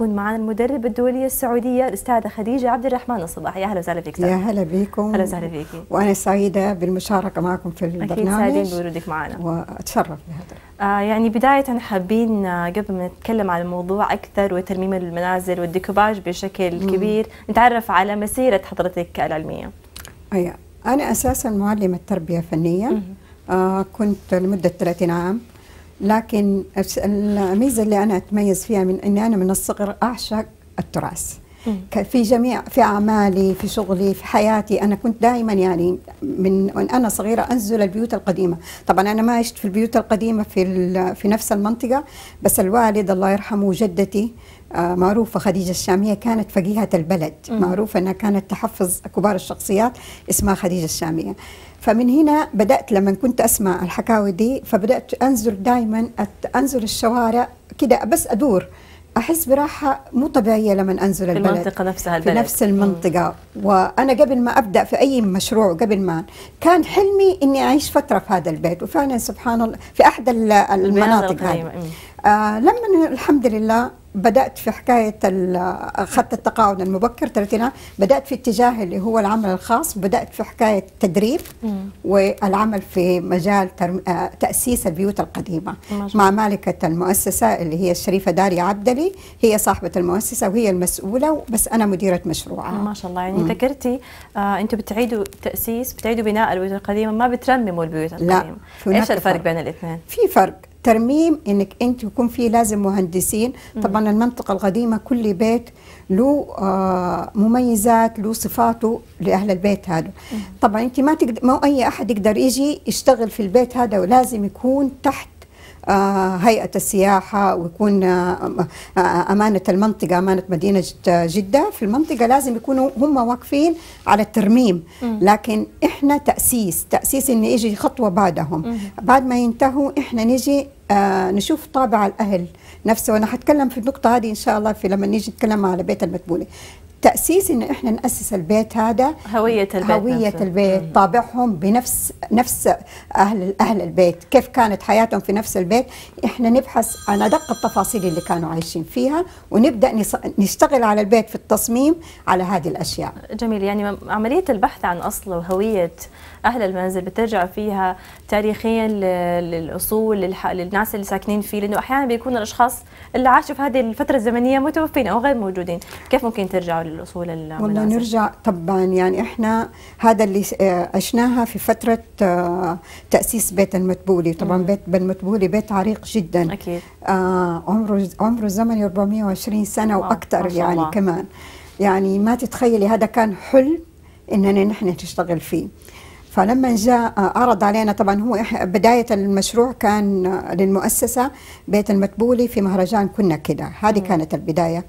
يكون معنا المدرب الدولية السعودية الأستاذة خديجة عبد الرحمن الصباح يا أهلا وسهلا فيك يا هلا بكم أهلا وسهلا فيك وأنا سعيدة بالمشاركة معكم في البرنامج أكيد سعيدين بوجودك معنا وأتشرف بهذا آه يعني بداية حابين آه، قبل ما نتكلم عن الموضوع أكثر وترميم المنازل والديكوباج بشكل مم. كبير نتعرف على مسيرة حضرتك العلمية أي أنا أساسا معلمة تربية فنية آه كنت لمدة 30 عام لكن الميزه اللي انا اتميز فيها من اني انا من الصغر اعشق التراث في جميع في اعمالي في شغلي في حياتي انا كنت دائما يعني من انا صغيره انزل البيوت القديمه طبعا انا ما عشت في البيوت القديمه في في نفس المنطقه بس الوالد الله يرحمه جدتي آه، معروفة خديجة الشامية كانت فقيهة البلد معروفة أنها كانت تحفظ كبار الشخصيات اسمها خديجة الشامية فمن هنا بدأت لما كنت أسمع الحكاوي دي فبدأت أنزل دائما أنزل الشوارع كده بس أدور احس براحه مو طبيعيه لما انزل في البلد في المنطقه نفسها البلد في نفس المنطقه مم. وانا قبل ما ابدا في اي مشروع قبل ما كان حلمي اني اعيش فتره في هذا البيت وفعلا سبحان الله في احد المناطق هذه آه لما الحمد لله بدات في حكايه اخذت التقاعد المبكر 30 عام بدات في اتجاه اللي هو العمل الخاص بدات في حكايه التدريب والعمل في مجال آه، تاسيس البيوت القديمه مع مالكه المؤسسه اللي هي الشريفه داري عبدلي هي صاحبه المؤسسه وهي المسؤوله بس انا مديره مشروعها ما شاء الله يعني ذكرتي آه انتم بتعيدوا تاسيس بتعيدوا بناء البيوت القديمه ما بترمموا البيوت القديمه لا. ايش الفرق فرق. بين الاثنين في فرق الترميم انك انت يكون فيه لازم مهندسين طبعا المنطقه القديمه كل بيت له آه، مميزات له صفاته لاهل البيت هذا طبعا انت ما تقدر ما اي احد يقدر يجي يشتغل في البيت هذا ولازم يكون تحت آه، هيئة السياحة ويكون آه، آه، أمانة المنطقة أمانة مدينة جدة في المنطقة لازم يكونوا هم واقفين على الترميم لكن إحنا تأسيس تأسيس إن يجي خطوة بعدهم بعد ما ينتهوا إحنا نجي آه نشوف طابع الاهل نفسه وانا حتكلم في النقطه هذه ان شاء الله في لما نيجي نتكلم على بيت المتبولي تاسيس ان احنا ناسس البيت هذا هويه البيت هويه نفسه. البيت طابعهم بنفس نفس اهل اهل البيت كيف كانت حياتهم في نفس البيت احنا نبحث عن ادق التفاصيل اللي كانوا عايشين فيها ونبدا نشتغل على البيت في التصميم على هذه الاشياء جميل يعني عمليه البحث عن اصل وهويه أهل المنزل بترجع فيها تاريخيا للأصول للناس اللي ساكنين فيه لأنه أحيانا بيكون الأشخاص اللي عاشوا في هذه الفترة الزمنية متوفين أو غير موجودين كيف ممكن ترجعوا للأصول المنازل؟ والله نرجع طبعا يعني إحنا هذا اللي آه، عشناها في فترة آه، تأسيس بيت المتبولي طبعا بيت المتبولي بيت عريق جدا أكيد آه عمره عمره الزمني 420 سنة وأكثر يعني كمان يعني ما تتخيلي هذا كان حلم اننا نحن نشتغل فيه فلما جاء عرض علينا طبعا هو بداية المشروع كان للمؤسسة بيت المتبولي في مهرجان كنا كده هذه كانت البداية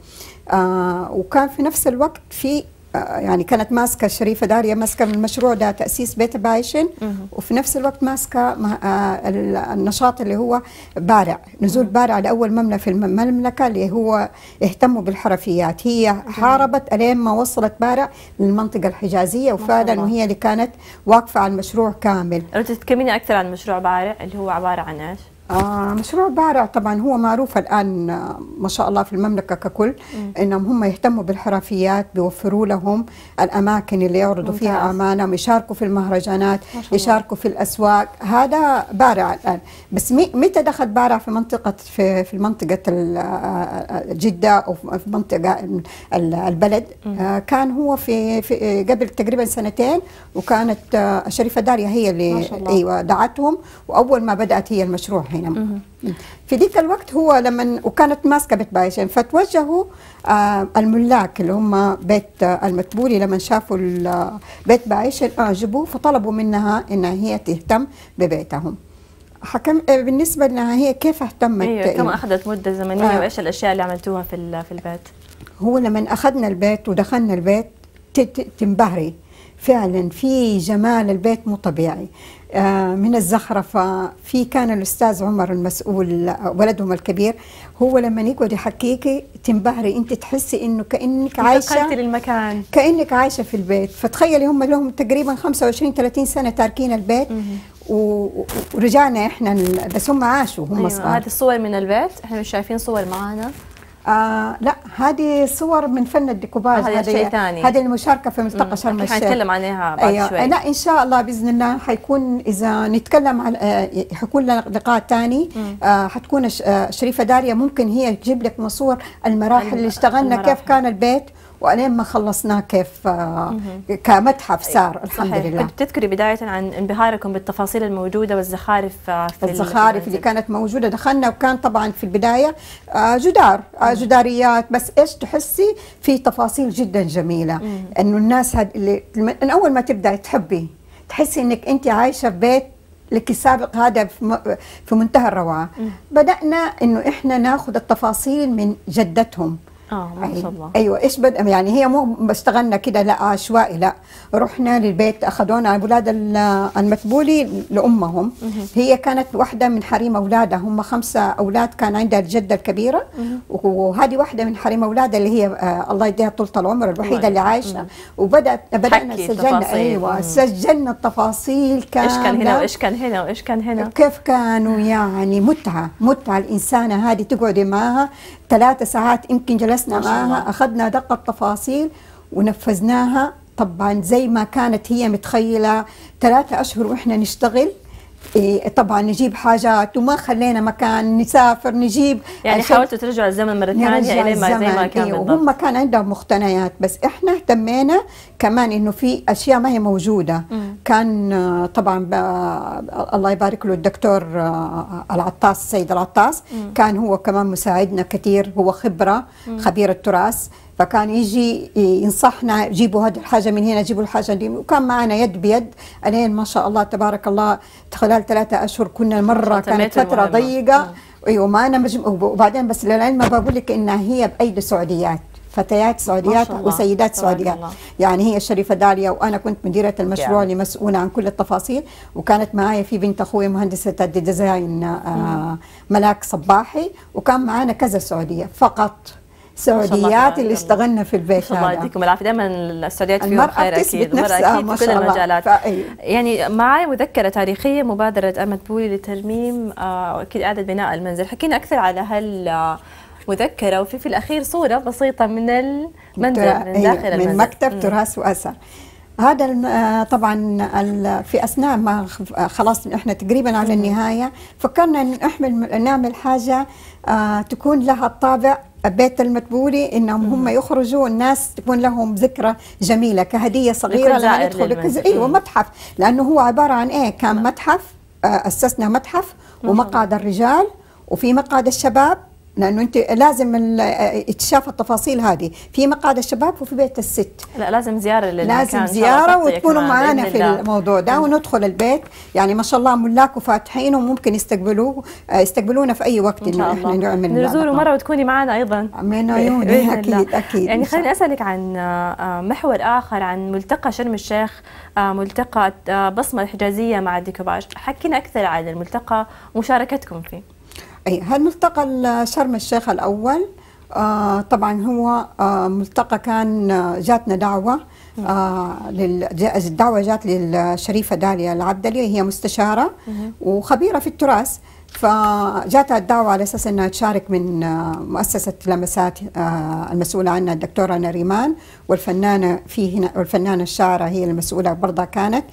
آه وكان في نفس الوقت في آه، يعني كانت ماسكه الشريفه داريه ماسكه من المشروع ده تاسيس بيت بايشن وفي نفس الوقت ماسكه آه، النشاط اللي هو بارع نزول بارع لاول مملكه في المملكه اللي هو اهتموا بالحرفيات هي حاربت الين ما وصلت بارع للمنطقه الحجازيه وفعلا وهي اللي كانت واقفه على المشروع كامل لو اكثر عن مشروع بارع اللي هو عباره عن ايش آه، مشروع بارع طبعا هو معروف الان آه، ما شاء الله في المملكه ككل مم. انهم هم يهتموا بالحرفيات بيوفروا لهم الاماكن اللي يعرضوا ممتاز. فيها اعمالهم يشاركوا في المهرجانات يشاركوا في الاسواق هذا بارع الان بس متى دخل بارع في منطقه في, في منطقه آه، جده او في منطقه البلد مم. كان هو في, في قبل تقريبا سنتين وكانت الشريفه داريا هي اللي ايوه دعتهم واول ما بدات هي المشروع هنا مم. نعم. في ذيك الوقت هو لما وكانت ماسكه بيت بايشن فتوجهوا آه الملاك اللي هم بيت آه المتبولي لما شافوا آه، بيت بايشن اعجبوا فطلبوا منها انها هي تهتم ببيتهم حكم آه، بالنسبه لها هي كيف اهتمت أيوة. كم اخذت مده زمنيه آه. وايش الاشياء اللي عملتوها في في البيت هو لما اخذنا البيت ودخلنا البيت تنبهري فعلا في جمال البيت مو طبيعي آه، من الزخرفة في كان الأستاذ عمر المسؤول ولدهم الكبير هو لما يقعد يحكيكي تنبهري أنت تحسي إنه كأنك عايشة للمكان كأنك عايشة في البيت فتخيلي هم لهم تقريبا 25 30 سنة تاركين البيت ورجعنا إحنا بس هم عاشوا هم أيوة صغار هذه الصور من البيت إحنا مش شايفين صور معانا آه لا هذه صور من فن الديكوباج هذا شيء ثاني هذه المشاركه في ملتقى شرم الشيخ حنتكلم عليها بعد أيوة. شوي لا ان شاء الله باذن الله حيكون اذا نتكلم عن آه، حيكون لنا لقاء ثاني آه حتكون آه، شريفه داريا ممكن هي تجيب لك مصور المراحل اللي اشتغلنا كيف كان البيت وألين ما خلصناه كيف آه، كمتحف صار الحمد صحيح. لله بتذكري بداية عن انبهاركم بالتفاصيل الموجودة والزخارف آه، في الزخارف اللي كانت موجودة دخلنا وكان طبعا في البداية آه، جدار جداريات بس إيش تحسي في تفاصيل جدا جميلة إنه الناس هاد اللي من أول ما تبدأي تحبي تحسي إنك أنت عايشة في بيت لك السابق هذا في منتهى الروعة بدأنا أنه إحنا ناخذ التفاصيل من جدتهم اه ما يعني شاء الله ايوه ايش بد يعني هي مو اشتغلنا كده لا عشوائي لا رحنا للبيت اخذونا اولاد المتبولي لامهم هي كانت واحده من حريم اولادها هم خمسه اولاد كان عندها الجده الكبيره وهذه واحده من حريم اولادها اللي هي آه الله يديها طول العمر الوحيده اللي عايشه وبدات بدانا سجلنا ايوه سجلنا التفاصيل كامله ايش كان هنا وايش كان هنا وايش كان هنا كيف كانوا يعني متعه متعه الانسانه هذه تقعدي معها ثلاثه ساعات يمكن جلست جلسنا معها أخذنا دقة تفاصيل ونفذناها طبعا زي ما كانت هي متخيلة ثلاثة أشهر وإحنا نشتغل إيه، طبعا نجيب حاجات وما خلينا مكان نسافر نجيب يعني حاولتوا ترجعوا الزمن مره ثانيه الى ما زي ما كان إيه وهم كان عندهم مقتنيات بس احنا اهتمينا كمان انه في اشياء ما هي موجوده مم. كان آه، طبعا آه، الله يبارك له الدكتور آه، العطاس السيد العطاس مم. كان هو كمان مساعدنا كثير هو خبره خبير التراث فكان يجي ينصحنا جيبوا هذه الحاجة من هنا جيبوا الحاجة دي وكان معنا يد بيد ألين ما شاء الله تبارك الله خلال ثلاثة أشهر كنا مرة كانت فترة المهمة. ضيقة ايوه ما انا مجم... وبعدين بس للعلم بقول لك انها هي بايدي سعوديات فتيات سعوديات وسيدات سعوديات يعني هي الشريفه داليا وانا كنت مديره المشروع اللي مسؤوله عن كل التفاصيل وكانت معايا في بنت اخوي مهندسه الديزاين آه، ملاك صباحي وكان معانا كذا سعوديه فقط سعوديات اللي اشتغلنا في البيت الله يعطيكم العافيه دائما السعوديات فيهم خير اكيد المراه اكيد في كل المجالات أيوة. يعني معي مذكره تاريخيه مبادره امد بولي لترميم اكيد آه، اعاده بناء المنزل حكينا اكثر على هال مذكرة وفي في الأخير صورة بسيطة من المنزل من أيوة، داخل المنزل من مكتب تراث وأثر هذا آه، طبعا في اثناء ما آه، خلاص احنا تقريبا على النهايه فكرنا نحمل نعمل حاجه تكون لها الطابع بيت المتبولي انهم هم يخرجوا الناس تكون لهم ذكرى جميله كهديه صغيره لما يدخلوا ايوه متحف لانه هو عباره عن ايه كان متحف آه، اسسنا متحف ومقعد الرجال وفي مقعد الشباب لانه انت لازم اكتشاف التفاصيل هذه في مقعد الشباب وفي بيت الست لا لازم زياره للمكان لازم زياره وتكونوا معنا في الله. الموضوع ده وندخل البيت يعني ما شاء الله ملاك وفاتحين وممكن يستقبلوه آه، يستقبلونا في اي وقت ان شاء الله نعمل نزوره مره وتكوني معنا ايضا من عيوني اكيد الله. اكيد يعني خليني اسالك عن آه، آه، محور اخر عن ملتقى شرم الشيخ ملتقى بصمه الحجازيه مع الديكوباج حكينا اكثر عن الملتقى ومشاركتكم فيه أي هل ملتقى شرم الشيخ الأول آه طبعا هو آه ملتقى كان آه، جاتنا دعوة آه لل... الدعوة جات للشريفة داليا العبدلي هي مستشارة وخبيرة في التراث فجاتها الدعوة على أساس أنها تشارك من آه، مؤسسة لمسات آه، المسؤولة عنها الدكتورة نريمان والفنانة في هنا والفنانة الشاعرة هي المسؤولة برضه كانت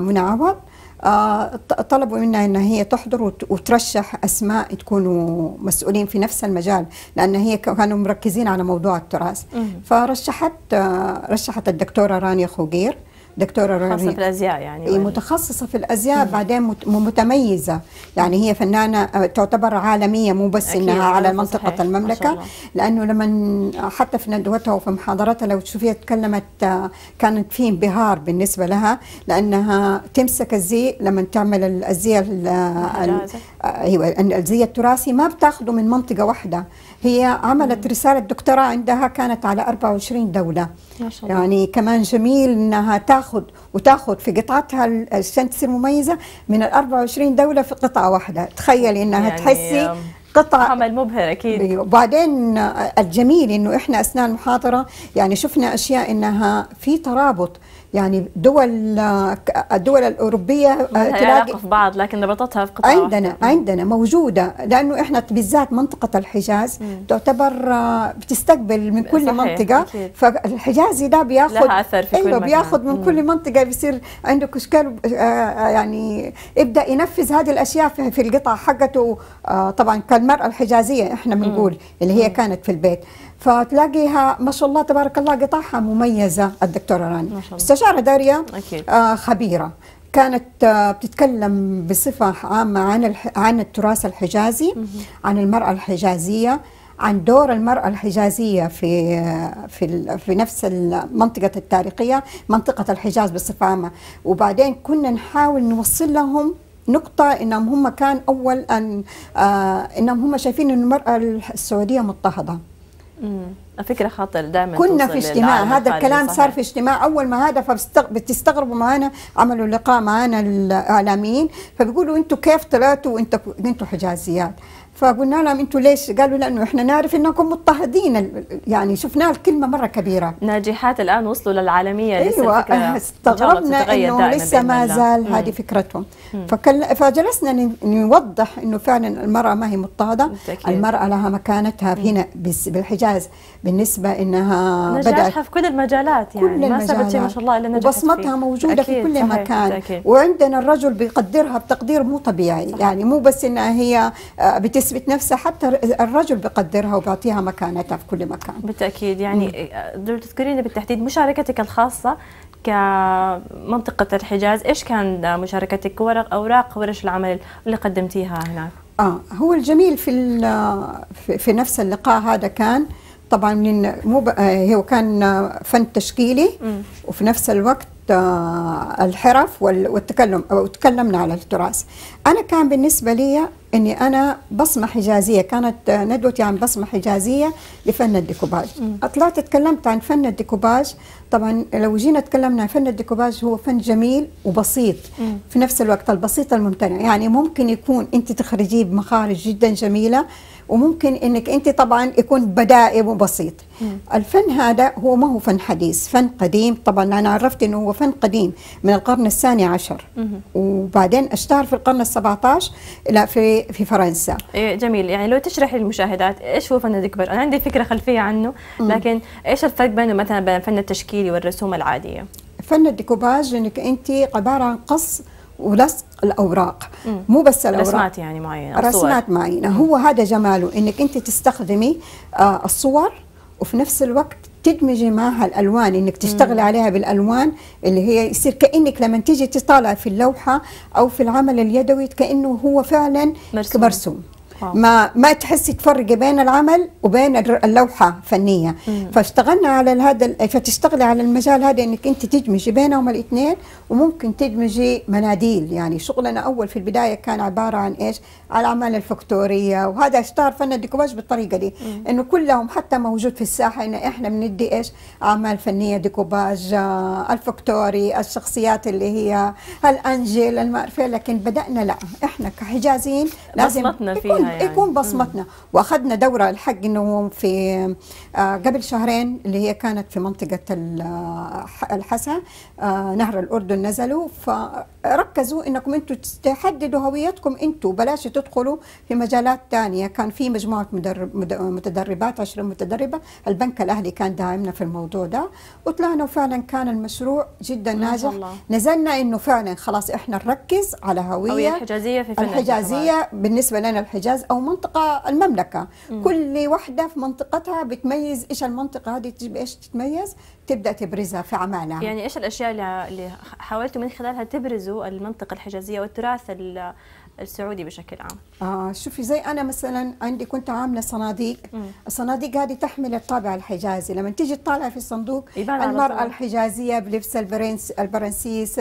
منى عوض آه، طلبوا منها ان هي تحضر وترشح اسماء تكونوا مسؤولين في نفس المجال لان هي كانوا مركزين على موضوع التراث فرشحت آه، رشحت الدكتوره رانيا خوقير دكتوره راني متخصصه في الازياء يعني متخصصه في الازياء مم. بعدين متميزه يعني هي فنانه تعتبر عالميه مو بس انها على منطقه صحيح. المملكه لانه لما حتى في ندوتها وفي محاضرتها لو تشوفيها تكلمت كانت في انبهار بالنسبه لها لانها تمسك الزي لما تعمل الازياء ايوه الزي التراثي ما بتاخذه من منطقه واحده هي عملت رسالة دكتوراه عندها كانت على 24 دولة ما شاء الله. يعني كمان جميل انها تاخذ وتاخذ في قطعتها السنتس المميزة من ال 24 دولة في قطعة واحدة تخيلي انها يعني تحسي قطع عمل مبهر اكيد أيوة. وبعدين الجميل انه احنا اثناء المحاضره يعني شفنا اشياء انها في ترابط يعني دول الدول الاوروبيه آه، تلاقي في بعض لكن ربطتها في قطاع عندنا واحدة. عندنا موجوده لانه احنا بالذات منطقه الحجاز مم. تعتبر آه، بتستقبل من كل صحيح. منطقه أكيد. فالحجازي ده بياخذ اثر في كل أيوة، بياخذ من مم. كل منطقه بيصير عنده كشكال آه، يعني يبدا ينفذ هذه الاشياء في القطع حقته طبعا كالمراه الحجازيه احنا بنقول اللي هي كانت في البيت فتلاقيها ما شاء الله تبارك الله قطعها مميزه الدكتوره راني ما شاء الله. استشاره داريا أكيد. آه خبيره كانت آه، بتتكلم بصفة عامة عن الح... عن التراث الحجازي عن المرأة الحجازية عن دور المرأة الحجازية في آه، في في نفس المنطقة التاريخية منطقة الحجاز بصفة عامة وبعدين كنا نحاول نوصل لهم نقطة انهم هم كان اول ان آه، انهم هم شايفين ان المرأة السعودية مضطهدة فكره خاطر دائما كنا في اجتماع هذا الكلام صحيح. صار في اجتماع اول ما هذا فبتستغربوا معنا عملوا لقاء معنا الاعلاميين فبيقولوا انتم كيف طلعتوا انتوا انتم حجازيات فقلنا لهم انتم ليش؟ قالوا لانه احنا نعرف انكم مضطهدين يعني شفنا الكلمه مره كبيره ناجحات الان وصلوا للعالميه ايوه استغربنا انه لسه ما زال هذه فكرتهم فجلسنا نوضح انه فعلا المراه ما هي مضطهده بالتأكيد. المراه لها مكانتها هنا بالحجاز بالنسبه انها بدات في كل المجالات يعني كل ما سبت شيء ما شاء الله الا نجاحها بصمتها موجوده في كل صحيح. مكان أكيد. وعندنا الرجل بيقدرها بتقدير مو طبيعي صحيح. يعني مو بس انها هي آه، بتسمع بتثبت نفسها حتى الرجل بقدرها وبيعطيها مكانتها في كل مكان بالتاكيد يعني لو تذكرين بالتحديد مشاركتك الخاصه كمنطقة الحجاز إيش كان مشاركتك ورق أوراق ورش العمل اللي قدمتيها هناك؟ آه هو الجميل في في نفس اللقاء هذا كان طبعا من مو آه، هو كان فن تشكيلي وفي نفس الوقت آه، الحرف والتكلم آه، وتكلمنا على التراث انا كان بالنسبه لي اني انا بصمه حجازيه كانت ندوتي عن بصمه حجازيه لفن الديكوباج طلعت تكلمت عن فن الديكوباج طبعا لو جينا تكلمنا عن فن الديكوباج هو فن جميل وبسيط في نفس الوقت البسيط الممتنع يعني ممكن يكون انت تخرجيه بمخارج جدا جميله وممكن انك انت طبعا يكون بدائي وبسيط الفن هذا هو ما هو فن حديث فن قديم طبعا انا عرفت انه هو فن قديم من القرن الثاني عشر وبعدين اشتهر في القرن ال 17 لا في في فرنسا إيه جميل يعني لو تشرح للمشاهدات ايش هو فن الذكبر انا عندي فكره خلفيه عنه لكن ايش الفرق بينه مثلا بين الفن التشكيلي والرسوم العاديه فن الديكوباج انك انت عباره عن قص ولصق الاوراق مم. مو بس الاوراق رسمات يعني معينه رسمات معينه هو هذا جماله انك انت تستخدمي آه الصور وفي نفس الوقت تدمجي معها الالوان انك تشتغل عليها بالالوان اللي هي يصير كانك لما تيجي تطالع في اللوحه او في العمل اليدوي كانه هو فعلا مرسوم, مرسوم. ما ما تحسي تفرقي بين العمل وبين اللوحه فنيه فاشتغلنا على هذا فتشتغلي على المجال هذا انك انت تدمجي بينهم الاثنين وممكن تدمجي مناديل يعني شغلنا اول في البدايه كان عباره عن ايش؟ على الاعمال الفكتوريه وهذا اشتهر فن الديكوباج بالطريقه دي انه كلهم حتى موجود في الساحه ان احنا بندي ايش؟ اعمال فنيه ديكوباج آه، الفكتوري الشخصيات اللي هي الانجيل المعرفه لكن بدانا لا احنا كحجازيين لازم بصمتنا فيها يعني. يكون بصمتنا واخذنا دوره الحق انه في آه، قبل شهرين اللي هي كانت في منطقه آه، الحسا آه، نهر الاردن نزلوا فركزوا انكم انتم تحددوا هويتكم انتم بلاش تدخلوا في مجالات ثانيه كان في مجموعه مدرب متدربات 20 متدربه البنك الاهلي كان داعمنا في الموضوع ده وطلعنا وفعلا كان المشروع جدا ناجح الله. نزلنا انه فعلا خلاص احنا نركز على هويه الحجازيه في الحجازيه بالنسبه لنا الحجاز مركز او منطقه المملكه مم. كل وحده في منطقتها بتميز ايش المنطقه هذه بايش تتميز تبدا تبرزها في اعمالها يعني ايش الاشياء اللي حاولتوا من خلالها تبرزوا المنطقه الحجازيه والتراث السعودي بشكل عام اه شوفي زي انا مثلا عندي كنت عامله صناديق مم. الصناديق هذه تحمل الطابع الحجازي لما تيجي تطالع في الصندوق المراه الحجازيه بلبس البرنس البرنسيس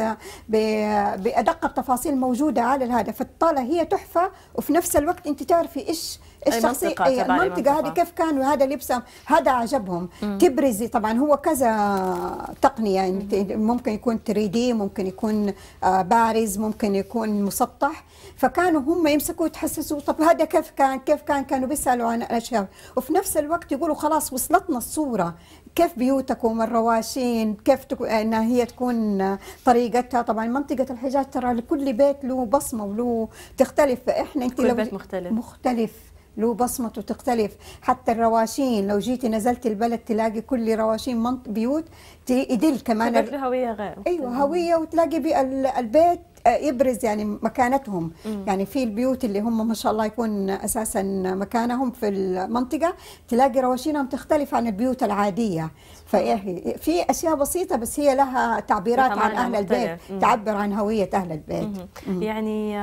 بادق التفاصيل موجوده على هذا فالطاله هي تحفه وفي نفس الوقت انت تعرفي ايش الشخصيه إيه، أي المنطقه هذه كيف كانوا هذا لبسهم هذا عجبهم مم. تبرزي طبعا هو كذا تقنيه يعني ممكن يكون 3 دي ممكن يكون آه، بارز ممكن يكون مسطح فكانوا هم يمسكوا يتحسسوا طب هذا كيف كان كيف كان كانوا بيسالوا عن الاشياء وفي نفس الوقت يقولوا خلاص وصلتنا الصوره كيف بيوتكم الرواشين كيف تكو... انها هي تكون طريقتها طبعا منطقه الحجاز ترى لكل بيت له بصمه وله تختلف فاحنا انت كل لو بيت مختلف مختلف له بصمته تختلف حتى الرواشين لو جيتي نزلت البلد تلاقي كل رواشين منط بيوت يدل كمان الهويه غير ايوه هويه وتلاقي البيت آه، يبرز يعني مكانتهم مم. يعني في البيوت اللي هم ما شاء الله يكون اساسا مكانهم في المنطقه تلاقي رواشينهم تختلف عن البيوت العاديه في اشياء بسيطه بس هي لها تعبيرات عن اهل مختلف. البيت مم. تعبر عن هويه اهل البيت مم. مم. يعني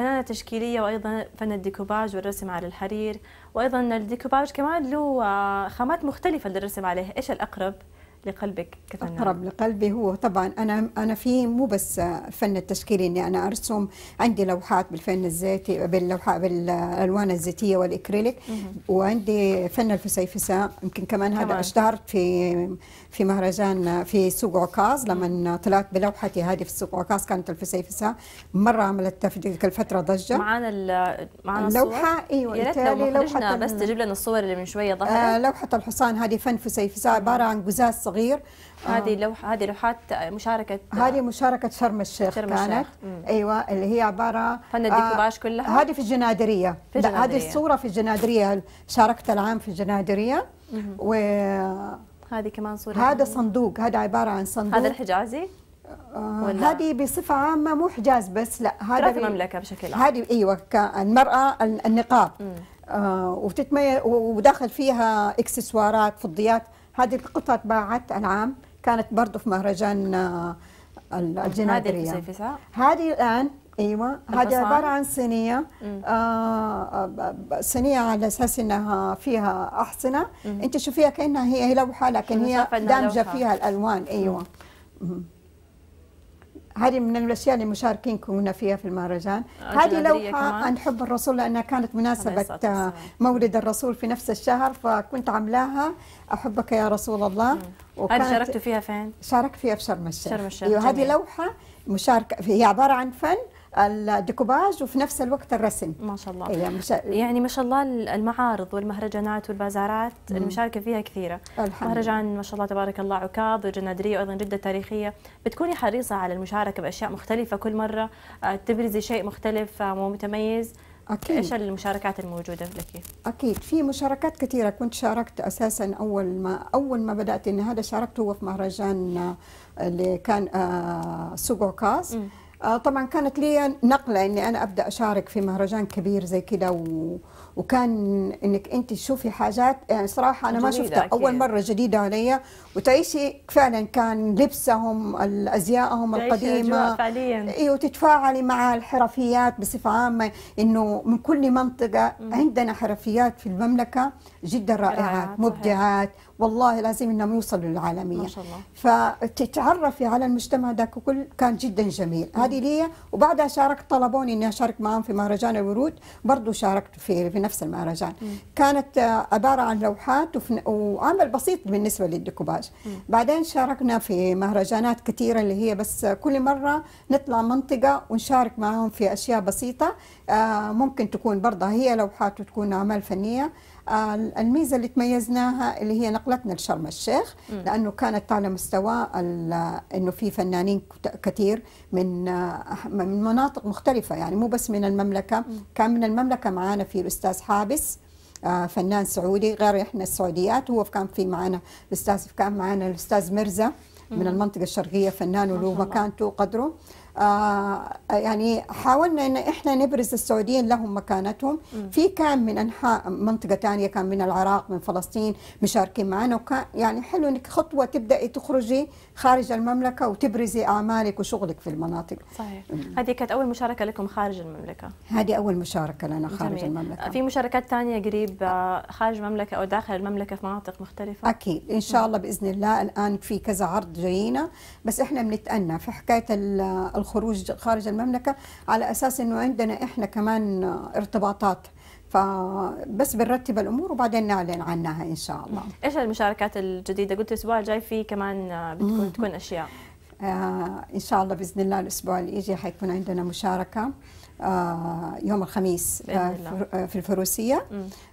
الفنانة التشكيلية وأيضا فن الديكوباج والرسم على الحرير وأيضا الديكوباج كمان له آه، خامات مختلفة للرسم عليه إيش الأقرب؟ لقلبك كفنان؟ أقرب لقلبي هو طبعا أنا أنا في مو بس فن التشكيل إني أنا أرسم عندي لوحات بالفن الزيتي باللوحة بالألوان الزيتية والإكريليك وعندي فن الفسيفساء يمكن كمان هذا كمان. اشتهرت في في مهرجان في سوق عكاظ لما طلعت بلوحتي هذه في سوق عكاظ كانت الفسيفساء مرة عملت في تلك الفترة ضجة معانا معنا اللوحة ايوه يا ريت لو بس تجيب لنا الصور اللي من شوية ظهرت آه لوحة الحصان هذه فن فسيفساء عبارة عن قزاز صغير هذه آه، لوح هذه لوحات مشاركه هذه مشاركه شرم الشيخ شرم كانت الشيخ. ايوه اللي هي عباره فن آه، الديكوباج آه كلها هذه في الجنادريه هذه الصوره في الجنادريه شاركت العام في الجنادريه و هذه كمان صوره هذا صندوق هذا عباره عن صندوق هذا الحجازي آه، هذه بصفة عامة مو حجاز بس لا هذا في المملكة بشكل عام هذه ايوه المرأة النقاب آه وتتميز وداخل فيها اكسسوارات فضيات هذه القطعة تباعت العام كانت برضه في مهرجان آه، الجنادرية هذه الآن ايوه هذه عباره عن صينيه آه, آه، صينيه على اساس انها فيها احصنه انت شوفيها كانها هي لوحه لكن هي دامجه فيها الالوان ايوه مم. مم. هذه من الاشياء اللي مشاركين كنا فيها في المهرجان هذه لوحه عن حب الرسول لانها كانت مناسبه مولد الرسول في نفس الشهر فكنت عاملاها احبك يا رسول الله هذه شاركتوا فيها فين؟ شاركت فيها في شرم الشيخ شرم الشيخ أيوة، هذه لوحه مشاركه هي عباره عن فن الديكوباج وفي نفس الوقت الرسم ما شاء الله إيه، يعني, مش... يعني ما شاء الله المعارض والمهرجانات والبازارات مم. المشاركه فيها كثيره الحمد. مهرجان ما شاء الله تبارك الله عكاظ وجنادريه وايضا جده التاريخيه بتكوني حريصه على المشاركه باشياء مختلفه كل مره آه، تبرزي شيء مختلف آه، ومتميز أكيد. إيش المشاركات الموجودة لك؟ أكيد في مشاركات كثيرة كنت شاركت أساسا أول ما أول ما بدأت إن هذا شاركت هو في مهرجان آه، اللي كان سوق عكاظ آه، طبعا كانت لي نقله اني انا ابدا اشارك في مهرجان كبير زي كده و... وكان انك انت تشوفي حاجات يعني صراحه انا ما شفتها اول مره جديده علي وتعيشي فعلا كان لبسهم ازيائهم القديمه فعليا ايوه وتتفاعلي مع الحرفيات بصفه عامه انه من كل منطقه عندنا حرفيات في المملكه جدا رائعات مبدعات والله لازم انهم يوصلوا للعالميه ما شاء الله فتتعرفي على المجتمع ده ككل كان جدا جميل مم. هذه لي وبعدها شاركت طلبوني اني اشارك معهم في مهرجان الورود برضه شاركت في في نفس المهرجان مم. كانت آه، عباره عن لوحات وفن... وعمل بسيط بالنسبه للديكوباج بعدين شاركنا في مهرجانات كثيره اللي هي بس كل مره نطلع منطقه ونشارك معهم في اشياء بسيطه آه، ممكن تكون برضه هي لوحات وتكون اعمال فنيه آه، الميزه اللي تميزناها اللي هي نقلتنا لشرم الشيخ لانه كانت على مستوى انه في فنانين كثير من آه، من مناطق مختلفه يعني مو بس من المملكه كان من المملكه معانا في الاستاذ حابس آه، فنان سعودي غير احنا السعوديات هو كان في معانا الاستاذ كان معانا الاستاذ مرزا من المنطقه الشرقيه فنان وله مكانته وقدره آه، يعني حاولنا ان احنا نبرز السعوديين لهم مكانتهم في كان من انحاء منطقه ثانيه كان من العراق من فلسطين مشاركين معنا وكان يعني حلو انك خطوه تبداي تخرجي خارج المملكه وتبرزي اعمالك وشغلك في المناطق صحيح هذه كانت اول مشاركه لكم خارج المملكه هذه اول مشاركه لنا خارج جميل. المملكه في مشاركات ثانيه قريب آه، خارج المملكه او داخل المملكه في مناطق مختلفه اكيد ان شاء الله باذن الله الان في كذا عرض جايينا بس احنا بنتأنى في حكايه الخروج خارج المملكه على اساس انه عندنا احنا كمان ارتباطات فبس بنرتب الامور وبعدين نعلن عنها ان شاء الله ايش المشاركات الجديده قلت الاسبوع الجاي في كمان آه، بتكون تكون اشياء آه ان شاء الله باذن الله الاسبوع اللي يجي حيكون عندنا مشاركه آه يوم الخميس آه, آه، في الفروسيه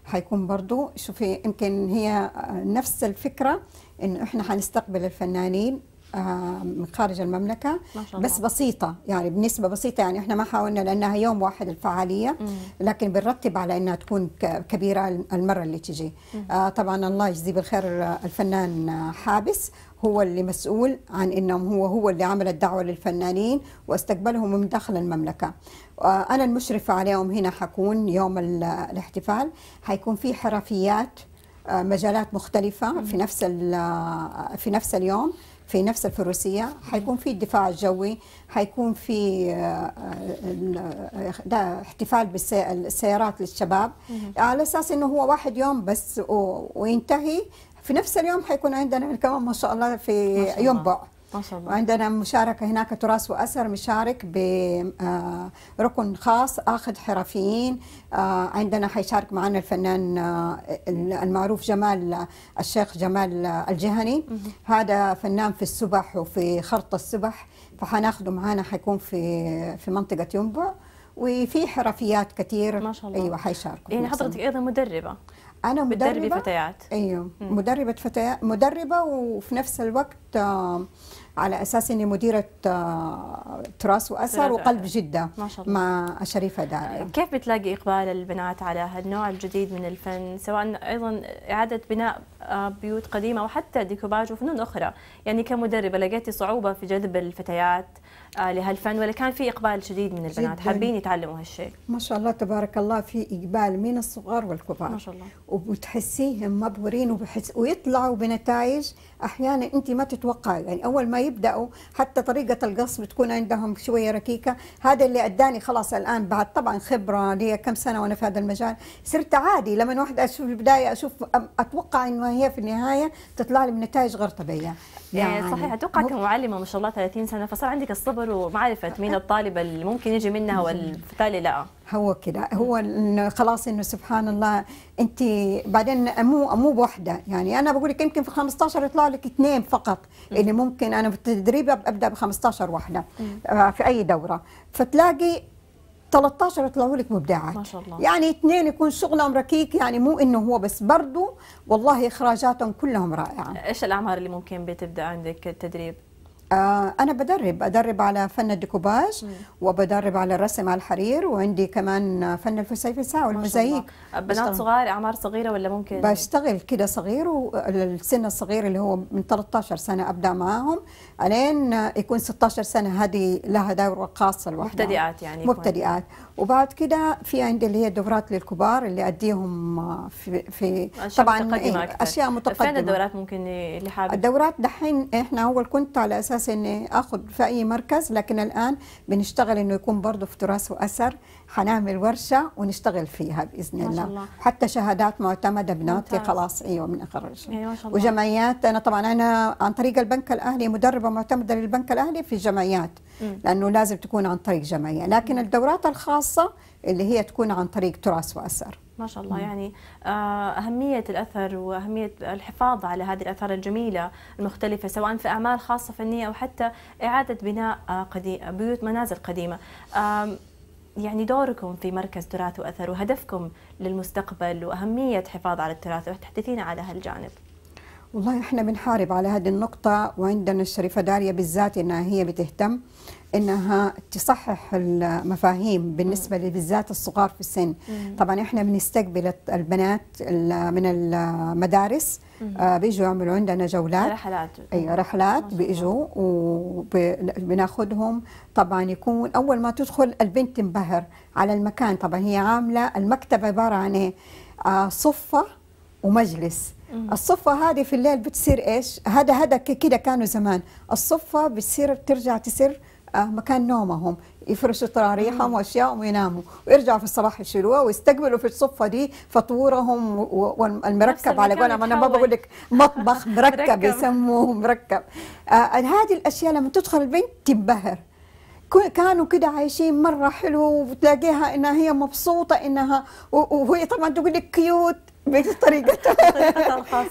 حيكون برضو شوفي يمكن هي نفس الفكره انه احنا حنستقبل الفنانين من آه، خارج المملكة ما شاء الله. بس بسيطة يعني بنسبة بسيطة يعني احنا ما حاولنا لأنها يوم واحد الفعالية لكن بنرتب على أنها تكون كبيرة المرة اللي تجي آه، طبعا الله يجزيه بالخير الفنان حابس هو اللي مسؤول عن انهم هو هو اللي عمل الدعوه للفنانين واستقبلهم من داخل المملكه. آه، انا المشرفه عليهم هنا حكون يوم الاحتفال حيكون في حرفيات مجالات مختلفه في نفس في نفس اليوم في نفس الفروسية حيكون في الدفاع الجوي حيكون في آه، آه، آه، احتفال بالسيارات للشباب على أساس أنه هو واحد يوم بس وينتهي في نفس اليوم حيكون عندنا كمان ما شاء الله في ينبع ما شاء الله وعندنا مشاركة هناك تراث وأثر مشارك بركن آه، خاص آخذ حرفيين آه، عندنا حيشارك معنا الفنان آه، المعروف جمال الشيخ جمال الجهني هذا فنان في السبح وفي خرط السبح فحناخده معنا حيكون في في منطقة ينبع وفي حرفيات كثير ما شاء الله ايوه حيشاركوا يعني حضرتك ايضا مدربه انا مدربه فتيات ايوه مدربه فتيات مدربه وفي نفس الوقت آه على اساس اني مديره آه، تراث واثر وقلب جده ما شاء الله. مع الشريفه داري آه، كيف بتلاقي اقبال البنات على هالنوع الجديد من الفن سواء ايضا اعاده بناء آه، بيوت قديمه وحتى ديكوباج وفنون اخرى يعني كمدربه لقيتي صعوبه في جذب الفتيات لهالفن ولا كان في اقبال شديد من البنات حابين يتعلموا هالشيء؟ ما شاء الله تبارك الله في اقبال من الصغار والكبار ما شاء الله وبتحسيهم مبهورين وبحس ويطلعوا بنتائج احيانا انت ما تتوقع يعني اول ما يبداوا حتى طريقه القص بتكون عندهم شويه ركيكه هذا اللي اداني خلاص الان بعد طبعا خبره لي كم سنه وانا في هذا المجال صرت عادي لما واحد اشوف البدايه اشوف اتوقع انه هي في النهايه تطلع لي بنتائج غير طبيعيه إيه، يعني صحيح اتوقع كمعلمه ما شاء الله 30 سنه فصار عندك الصبر الامر ومعرفه مين الطالبه اللي ممكن يجي منها والفتاه اللي لا هو كده هو خلاص انه سبحان الله انت بعدين مو مو بوحده يعني انا بقول لك يمكن في 15 يطلع لك اثنين فقط اللي ممكن انا في التدريب ابدا ب 15 وحده آه، في اي دوره فتلاقي 13 يطلعوا لك مبدعات ما شاء الله يعني اثنين يكون شغلهم ركيك يعني مو انه هو بس برضه والله اخراجاتهم كلهم رائعه ايش الاعمار اللي ممكن بتبدا عندك التدريب؟ آه، أنا بدرب أدرب على فن الديكوباج وبدرب على الرسم على الحرير وعندي كمان فن الفسيفساء والمزايك بنات صغار أعمار صغيرة ولا ممكن؟ بشتغل كده صغير والسن الصغير اللي هو من 13 سنة أبدأ معاهم ألين يكون 16 سنة هذه لها دور خاصة لوحدها مبتدئات يعني مبتدئات وبعد كده في عندي اللي هي الدورات للكبار اللي اديهم آه، في, في إيه، أشياء طبعا متقدمة إيه أكثر. اشياء متقدمه فين الدورات ممكن اللي حابب الدورات دحين احنا اول كنت على اساس اني اخذ في اي مركز لكن الان بنشتغل انه يكون برضه في تراث واثر حنعمل ورشه ونشتغل فيها باذن الله. الله حتى شهادات معتمده بنعطي خلاص ايوه اخر ايوه وجمعيات انا طبعا انا عن طريق البنك الاهلي مدربه معتمده للبنك الاهلي في الجمعيات مم. لانه لازم تكون عن طريق جمعيه لكن مم. الدورات الخاصه اللي هي تكون عن طريق تراث واثر ما شاء الله يعني آه، أهمية الأثر وأهمية الحفاظ على هذه الأثار الجميلة المختلفة سواء في أعمال خاصة فنية أو حتى إعادة بناء آه، بيوت منازل قديمة يعني دوركم في مركز تراث واثر وهدفكم للمستقبل واهميه حفاظ على التراث وتحدثينا على هالجانب. والله احنا بنحارب على هذه النقطة وعندنا الشريفة داريا بالذات انها هي بتهتم انها تصحح المفاهيم بالنسبه بالذات الصغار في السن طبعا احنا بنستقبل البنات من المدارس آه، بيجوا يعملوا عندنا جولات رحلات اي أيوة، رحلات بيجوا وبناخذهم طبعا يكون اول ما تدخل البنت تنبهر على المكان طبعا هي عامله المكتبه عباره عن ايه آه، صفه ومجلس الصفة هذه في الليل بتصير ايش؟ هذا هذا كده كانوا زمان، الصفة بتصير بترجع تصير آه، مكان نومهم يفرشوا تراريحهم واشيائهم ويناموا ويرجعوا في الصباح يشيلوها ويستقبلوا في الصفه دي فطورهم والمركب على قولهم انا ما بقول لك مطبخ مركب يسموه مركب آه هذه الاشياء لما تدخل البنت تنبهر كانوا كده عايشين مرة حلو وتلاقيها إنها هي مبسوطة إنها وهي طبعا تقول لك كيوت بيت طريقتها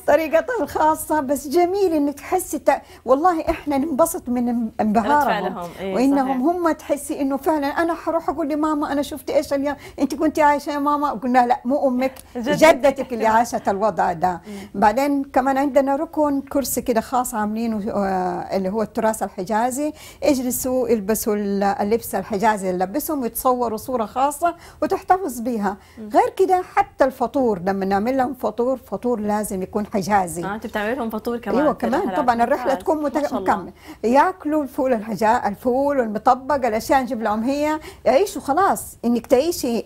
طريقتها الخاصه الخاصه بس جميل انك تحسي ت... والله احنا ننبسط من انبهارهم إيه وانهم هم تحسي انه فعلا انا حروح اقول لماما انا شفت ايش اليوم انت كنت عايشه يا ماما قلنا لا مو امك جدتك اللي عاشت الوضع ده بعدين كمان عندنا ركن كرسي كده خاص عاملينه آه، اللي هو التراث الحجازي اجلسوا البسوا اللبس الحجازي اللي لبسهم يتصوروا صوره خاصه وتحتفظ بيها غير كده حتى الفطور لما بنعمل لهم فطور فطور لازم يكون حجازي اه انت بتعمل لهم فطور كمان ايوه كمان طبعا الرحله تكون مكمله ياكلوا الفول الحجا الفول والمطبق الاشياء نجيب لهم هي يعيشوا خلاص انك تعيشي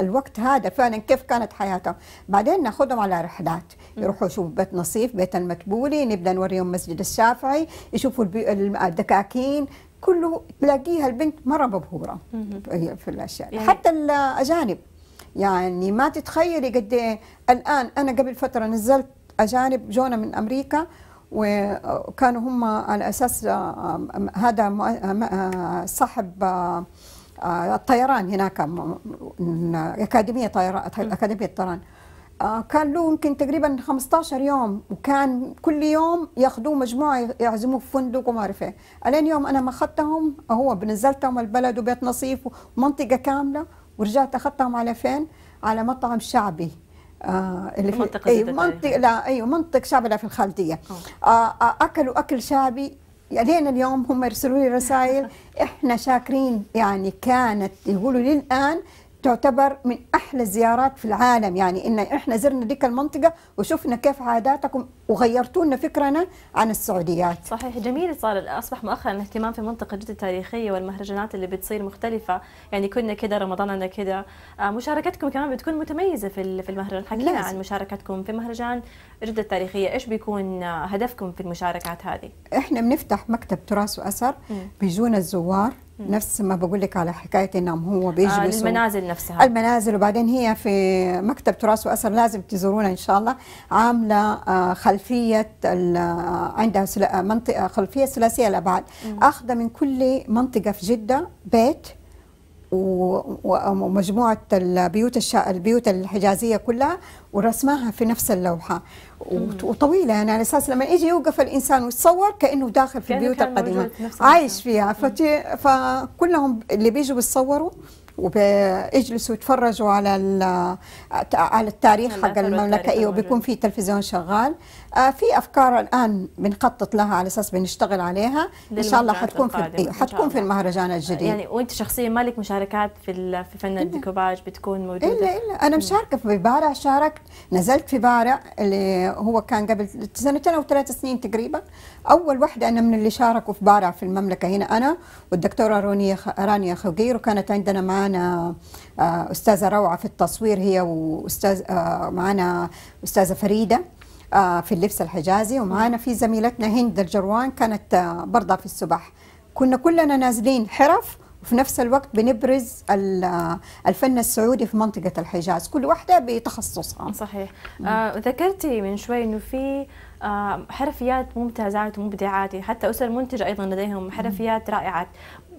الوقت هذا فعلا كيف كانت حياتهم بعدين ناخذهم على رحلات يروحوا يشوفوا بيت نصيف بيت المتبولي نبدا نوريهم مسجد الشافعي يشوفوا الدكاكين كله تلاقيها البنت مره مبهوره في الاشياء يعني حتى الاجانب يعني ما تتخيلي قد ايه الان انا قبل فتره نزلت اجانب جونا من امريكا وكانوا هم على اساس آه، هذا آه، صاحب آه، الطيران هناك اكاديميه طيران اكاديميه طيران كان له يمكن تقريبا 15 يوم وكان كل يوم ياخذوه مجموعه يعزموه في فندق وما اعرف ايه الين يوم انا ما اخذتهم هو بنزلتهم البلد وبيت نصيف ومنطقه كامله ورجعت اخذتهم على فين؟ على مطعم شعبي آه اللي في منطقة أيوة منطق لا ايوه منطق شعبي في الخالديه آه آه اكلوا اكل شعبي لين يعني اليوم هم يرسلوا لي رسائل احنا شاكرين يعني كانت يقولوا للان الان تعتبر من احلى الزيارات في العالم يعني ان احنا زرنا ديك المنطقه وشفنا كيف عاداتكم وغيرتوا لنا فكرنا عن السعوديات. صحيح جميل صار اصبح مؤخرا الاهتمام في منطقه جده التاريخيه والمهرجانات اللي بتصير مختلفه يعني كنا كذا انا كذا آه، مشاركتكم كمان بتكون متميزه في في المهرجان حكينا عن مشاركتكم في مهرجان جده التاريخيه ايش بيكون آه، هدفكم في المشاركات هذه؟ احنا بنفتح مكتب تراث واثر بيجونا الزوار نفس ما بقول لك على حكايه انهم هو بيجلسوا آه المنازل نفسها المنازل وبعدين هي في مكتب تراث واثر لازم تزورونا ان شاء الله عامله آه، خلفيه آه، عندها آه، منطقه خلفيه ثلاثيه الابعاد اخذه من كل منطقه في جده بيت ومجموعه البيوت البيوت الحجازيه كلها ورسمها في نفس اللوحه وطويله يعني على اساس لما يجي يوقف الانسان ويتصور كانه داخل في البيوت القديمه عايش فيها فكلهم اللي بيجوا بيتصوروا وبيجلسوا يتفرجوا على على التاريخ حق المملكه ايوه بيكون في تلفزيون شغال آه، في افكار الان بنخطط لها على اساس بنشتغل عليها ان شاء الله حتكون في إيه حتكون في المهرجان يعني الجديد يعني وانت شخصيا مالك مشاركات في في فن الديكوباج بتكون موجوده الا الا انا مشاركه في بارع شاركت نزلت في بارع اللي هو كان قبل سنتين او ثلاث سنين تقريبا اول واحده انا من اللي شاركوا في بارع في المملكه هنا انا والدكتوره رونيه رانيا خوقير وكانت عندنا معانا معانا آه، استاذه روعه في التصوير هي واستاذ آه، معانا استاذه فريده آه، في اللبس الحجازي ومعانا في زميلتنا هند الجروان كانت برضه في السبح كنا كلنا نازلين حرف وفي نفس الوقت بنبرز الفن السعودي في منطقة الحجاز كل واحدة بتخصصها صحيح آه ذكرتي من شوي أنه في آه حرفيات ممتازات ومبدعات يعني حتى أسر المنتج أيضا لديهم حرفيات رائعات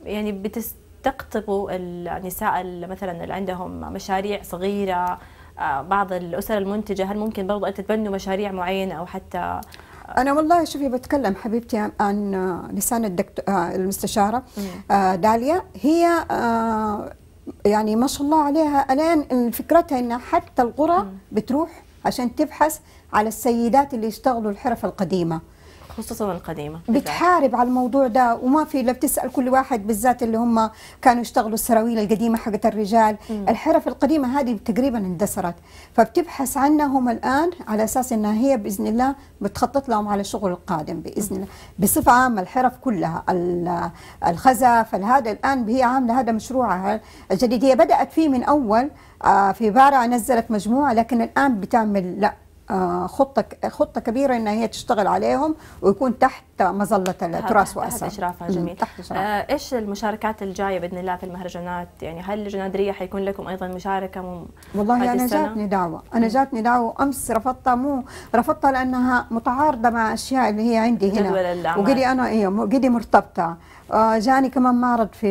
يعني بتست تقطبوا النساء مثلا اللي عندهم مشاريع صغيره آه، بعض الاسر المنتجه هل ممكن برضه ان تتبنوا مشاريع معينه او حتى آه؟ انا والله شوفي بتكلم حبيبتي عن لسان الدكتور آه، المستشاره داليا هي يعني ما شاء الله عليها الان فكرتها انها حتى القرى بتروح عشان تبحث على السيدات اللي يشتغلوا الحرف القديمه خصوصا القديمه بتحارب على الموضوع ده وما في لا بتسال كل واحد بالذات اللي هم كانوا يشتغلوا السراويل القديمه حقت الرجال مم. الحرف القديمه هذه تقريبا اندثرت فبتبحث عنهم الان على اساس انها هي باذن الله بتخطط لهم على الشغل القادم باذن الله بصفه عامه الحرف كلها الخزف هذا الان هي عامله هذا مشروعها الجديد هي بدات فيه من اول آه، في بارع نزلت مجموعه لكن الان بتعمل لا آه، خطه خطه كبيره ان هي تشتغل عليهم ويكون تحت مظله التراث واثر تحت اشرافها جميل تحت إشرافها. ايش المشاركات الجايه باذن الله في المهرجانات يعني هل اللجنه حيكون لكم ايضا مشاركه مم... والله انا جاتني دعوه انا جاتني دعوه امس رفضتها مو رفضتها لانها متعارضه مع اشياء اللي هي عندي هنا جدول الأعمال. وقدي انا ايه قدي مرتبطه آه، جاني كمان معرض في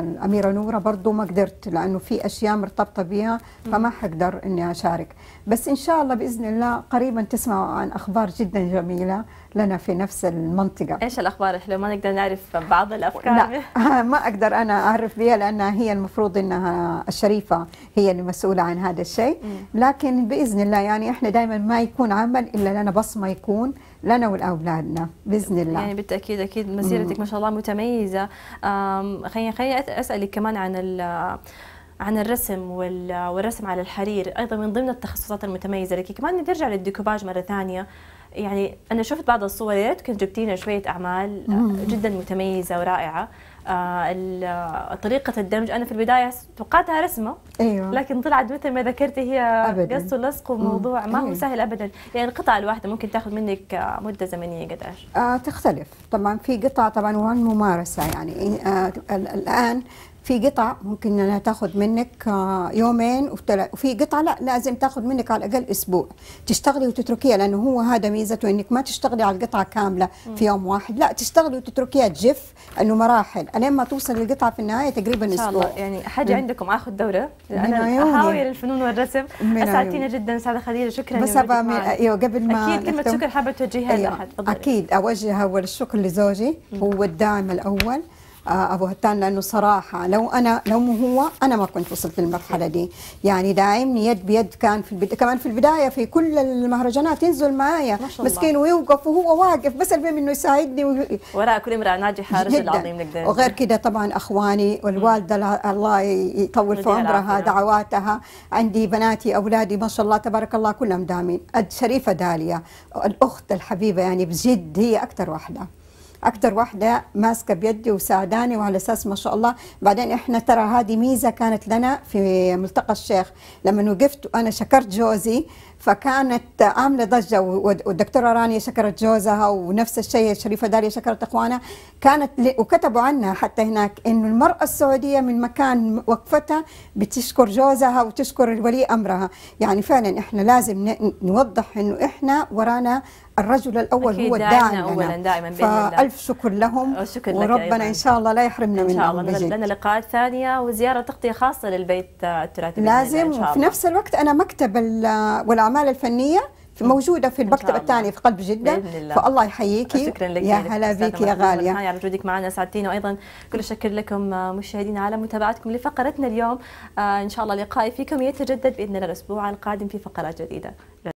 الاميره نوره برضه ما قدرت لانه في اشياء مرتبطه بها فما حقدر اني اشارك بس ان شاء الله باذن باذن الله قريبا تسمعوا عن اخبار جدا جميله لنا في نفس المنطقه. ايش الاخبار احنا ما نقدر نعرف بعض الافكار؟ لا ما اقدر انا اعرف بها لانها هي المفروض انها الشريفه هي اللي مسؤوله عن هذا الشيء، لكن باذن الله يعني احنا دائما ما يكون عمل الا لنا بصمه يكون لنا ولاولادنا باذن الله. يعني بالتاكيد اكيد مسيرتك ما شاء الله متميزه. خليني خليني اسالك كمان عن عن الرسم والرسم على الحرير ايضا من ضمن التخصصات المتميزه لك كمان نرجع للديكوباج مره ثانيه يعني انا شفت بعض الصور يا ريت كنت جبتينا شويه اعمال جدا متميزه ورائعه آه، طريقة الدمج أنا في البداية توقعتها رسمة أيوة. لكن طلعت مثل ما ذكرتي هي قص ولصق وموضوع ما هو أيوة. سهل أبدا يعني القطعة الواحدة ممكن تاخذ منك آه، مدة زمنية قد إيش؟ آه تختلف طبعا في قطع طبعا وان ممارسة يعني إيه، آه الآن في قطع ممكن انها تاخذ منك آه، يومين وفي قطع لا لازم تاخذ منك على الاقل اسبوع تشتغلي وتتركيها لانه هو هذا ميزته انك ما تشتغلي على القطعه كامله في يوم واحد لا تشتغلي وتتركيها تجف انه مراحل الين ما توصل القطعه في النهايه تقريبا اسبوع ان شاء الله يعني حاجه م. عندكم اخذ دوره انا احاول الفنون والرسم اسعدتينا جدا استاذه خديجه شكرا بس ايوه قبل ما اكيد كلمه شكر حابه توجهيها أيوه. لاحد اكيد اوجه اول الشكر لزوجي هو الداعم الاول آه، ابو هتان لانه صراحه لو انا لو مو هو انا ما كنت وصلت للمرحله دي يعني داعمني يد بيد كان في البد... كمان في البدايه في كل المهرجانات ينزل معايا مسكين ويوقف وهو واقف بس المهم انه يساعدني وي... وراء كل امراه ناجحه رجل عظيم نقدر وغير كده طبعا اخواني والوالده الله يطول في عمرها دعواتها عندي بناتي اولادي ما شاء الله تبارك الله كلهم داعمين الشريفه داليا الاخت الحبيبه يعني بجد هي اكثر واحده اكثر واحده ماسكه بيدي وساعداني وعلى اساس ما شاء الله بعدين احنا ترى هذه ميزه كانت لنا في ملتقى الشيخ لما وقفت وانا شكرت جوزي فكانت عامله ضجه والدكتوره رانيا شكرت جوزها ونفس الشيء شريفه داليا شكرت اخوانها كانت وكتبوا عنها حتى هناك انه المراه السعوديه من مكان وقفتها بتشكر جوزها وتشكر الولي امرها يعني فعلا احنا لازم نوضح انه احنا ورانا الرجل الاول هو الداعم اولا دائما فالف شكر لهم شكر وربنا لك ان شاء الله لا يحرمنا منهم ان شاء الله لنا لقاءات ثانيه وزياره تغطيه خاصه للبيت التراثي لازم في نفس الوقت انا مكتب والاعمال الفنيه موجوده في المكتب الثاني في قلب جده بإذن الله. فالله يحييكي شكرا لك يا هلا بك يا غاليه على وجودك معنا سعدتينا وايضا كل الشكر لكم مشاهدينا على متابعتكم لفقرتنا اليوم آه، ان شاء الله لقائي فيكم يتجدد باذن الله الاسبوع القادم في فقرات جديده